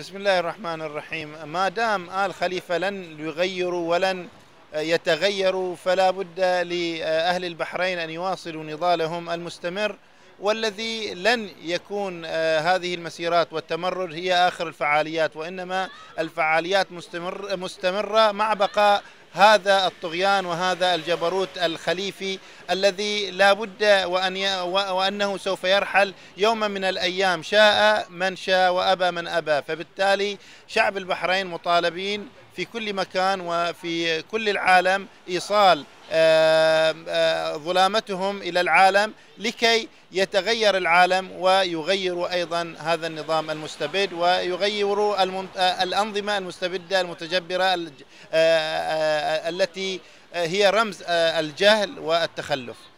بسم الله الرحمن الرحيم ما دام آل خليفة لن يغيروا ولن يتغيروا فلا بد لأهل البحرين أن يواصلوا نضالهم المستمر والذي لن يكون آه، هذه المسيرات والتمرد هي آخر الفعاليات وإنما الفعاليات مستمر مستمرة مع بقاء هذا الطغيان وهذا الجبروت الخليفي الذي لا بد وأن ي... وأنه سوف يرحل يوما من الأيام شاء من شاء وأبى من أبى فبالتالي شعب البحرين مطالبين في كل مكان وفي كل العالم إيصال ظلامتهم إلى العالم لكي يتغير العالم ويغيروا أيضا هذا النظام المستبد ويغيروا آه، الأنظمة المستبدة المتجبرة آه، آه، التي هي رمز الجهل والتخلف